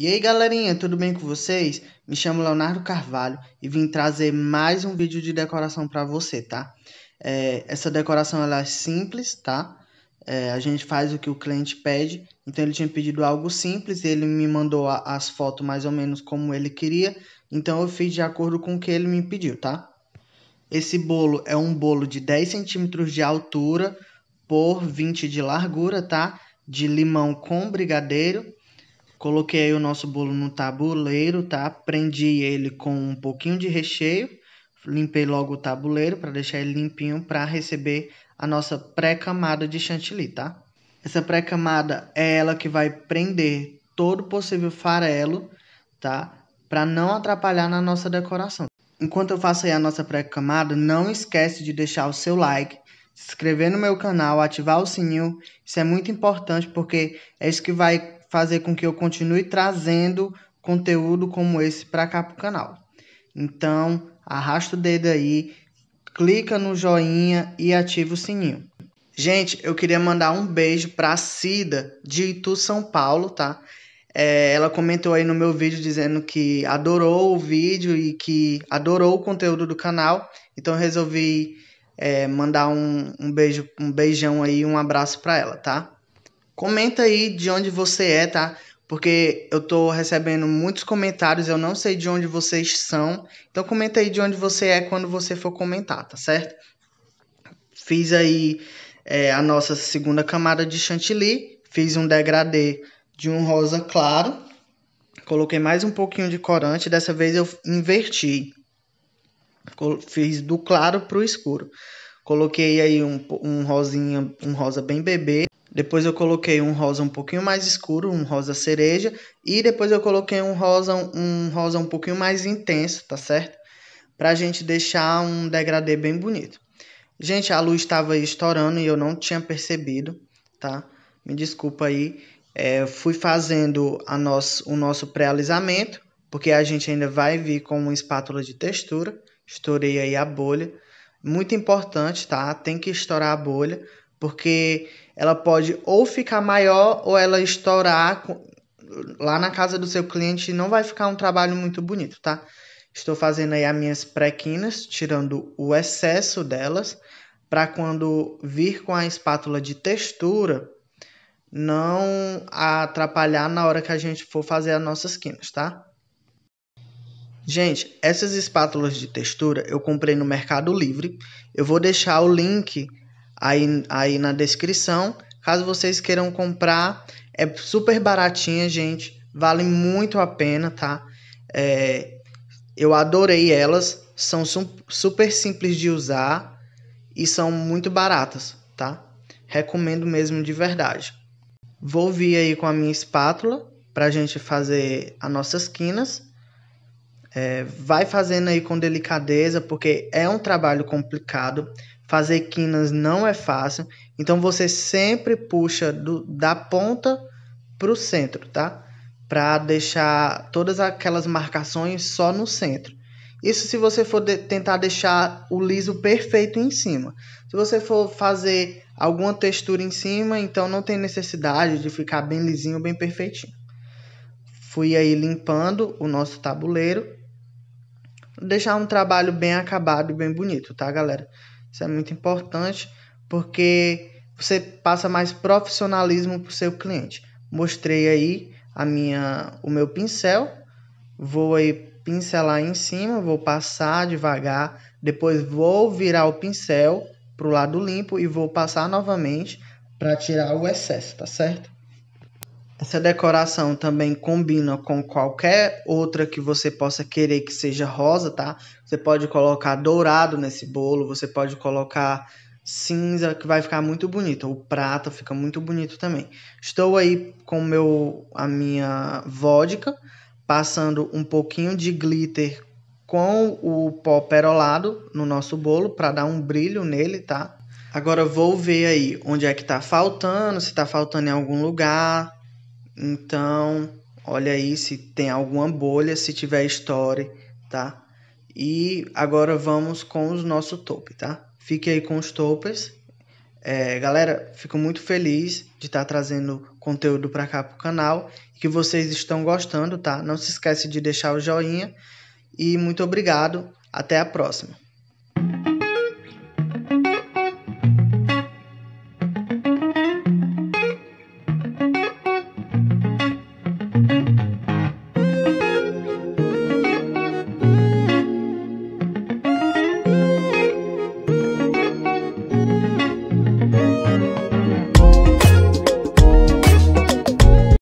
E aí galerinha, tudo bem com vocês? Me chamo Leonardo Carvalho e vim trazer mais um vídeo de decoração para você, tá? É, essa decoração ela é simples, tá? É, a gente faz o que o cliente pede, então ele tinha pedido algo simples, ele me mandou a, as fotos mais ou menos como ele queria, então eu fiz de acordo com o que ele me pediu, tá? Esse bolo é um bolo de 10 centímetros de altura por 20 de largura, tá? De limão com brigadeiro Coloquei o nosso bolo no tabuleiro, tá? Prendi ele com um pouquinho de recheio. Limpei logo o tabuleiro para deixar ele limpinho para receber a nossa pré-camada de chantilly, tá? Essa pré-camada é ela que vai prender todo possível farelo, tá? Para não atrapalhar na nossa decoração. Enquanto eu faço aí a nossa pré-camada, não esquece de deixar o seu like, se inscrever no meu canal, ativar o sininho. Isso é muito importante porque é isso que vai fazer com que eu continue trazendo conteúdo como esse para cá para o canal. Então, arrasta o dedo aí, clica no joinha e ativa o sininho. Gente, eu queria mandar um beijo para Cida de Itu, São Paulo, tá? É, ela comentou aí no meu vídeo dizendo que adorou o vídeo e que adorou o conteúdo do canal. Então resolvi é, mandar um, um beijo, um beijão aí, um abraço para ela, tá? Comenta aí de onde você é, tá? Porque eu tô recebendo muitos comentários, eu não sei de onde vocês são. Então comenta aí de onde você é quando você for comentar, tá certo? Fiz aí é, a nossa segunda camada de chantilly, fiz um degradê de um rosa claro, coloquei mais um pouquinho de corante, dessa vez eu inverti. Fiz do claro pro escuro. Coloquei aí um, um rosinha, um rosa bem bebê. Depois eu coloquei um rosa um pouquinho mais escuro, um rosa cereja, e depois eu coloquei um rosa um rosa um pouquinho mais intenso, tá certo? Pra gente deixar um degradê bem bonito. Gente, a luz estava estourando e eu não tinha percebido, tá? Me desculpa aí. É, fui fazendo a nosso, o nosso pré-alisamento, porque a gente ainda vai vir com uma espátula de textura. Estourei aí a bolha. Muito importante, tá? Tem que estourar a bolha porque ela pode ou ficar maior ou ela estourar lá na casa do seu cliente não vai ficar um trabalho muito bonito, tá? Estou fazendo aí as minhas pré-quinas, tirando o excesso delas, para quando vir com a espátula de textura, não atrapalhar na hora que a gente for fazer as nossas quinas, tá? Gente, essas espátulas de textura eu comprei no Mercado Livre. Eu vou deixar o link aí, aí na descrição. Caso vocês queiram comprar, é super baratinha, gente. Vale muito a pena, tá? É, eu adorei elas. São super simples de usar e são muito baratas, tá? Recomendo mesmo de verdade. Vou vir aí com a minha espátula para gente fazer as nossas quinas. É, vai fazendo aí com delicadeza, porque é um trabalho complicado. Fazer quinas não é fácil, então você sempre puxa do, da ponta para o centro, tá? Para deixar todas aquelas marcações só no centro. Isso se você for de, tentar deixar o liso perfeito em cima. Se você for fazer alguma textura em cima, então não tem necessidade de ficar bem lisinho, bem perfeitinho. Fui aí limpando o nosso tabuleiro. deixar um trabalho bem acabado e bem bonito, tá, galera? Isso é muito importante porque você passa mais profissionalismo para o seu cliente. Mostrei aí a minha, o meu pincel, vou aí pincelar em cima, vou passar devagar, depois vou virar o pincel para o lado limpo e vou passar novamente para tirar o excesso, tá certo? Essa decoração também combina com qualquer outra que você possa querer que seja rosa, tá? Você pode colocar dourado nesse bolo, você pode colocar cinza, que vai ficar muito bonito. O prata fica muito bonito também. Estou aí com meu a minha vodka, passando um pouquinho de glitter com o pó perolado no nosso bolo para dar um brilho nele, tá? Agora vou ver aí onde é que tá faltando, se tá faltando em algum lugar então, olha aí se tem alguma bolha, se tiver story, tá? E agora vamos com os nossos topes, tá? Fique aí com os topes. É, galera, fico muito feliz de estar tá trazendo conteúdo para cá pro canal e que vocês estão gostando, tá? Não se esquece de deixar o joinha e muito obrigado. Até a próxima.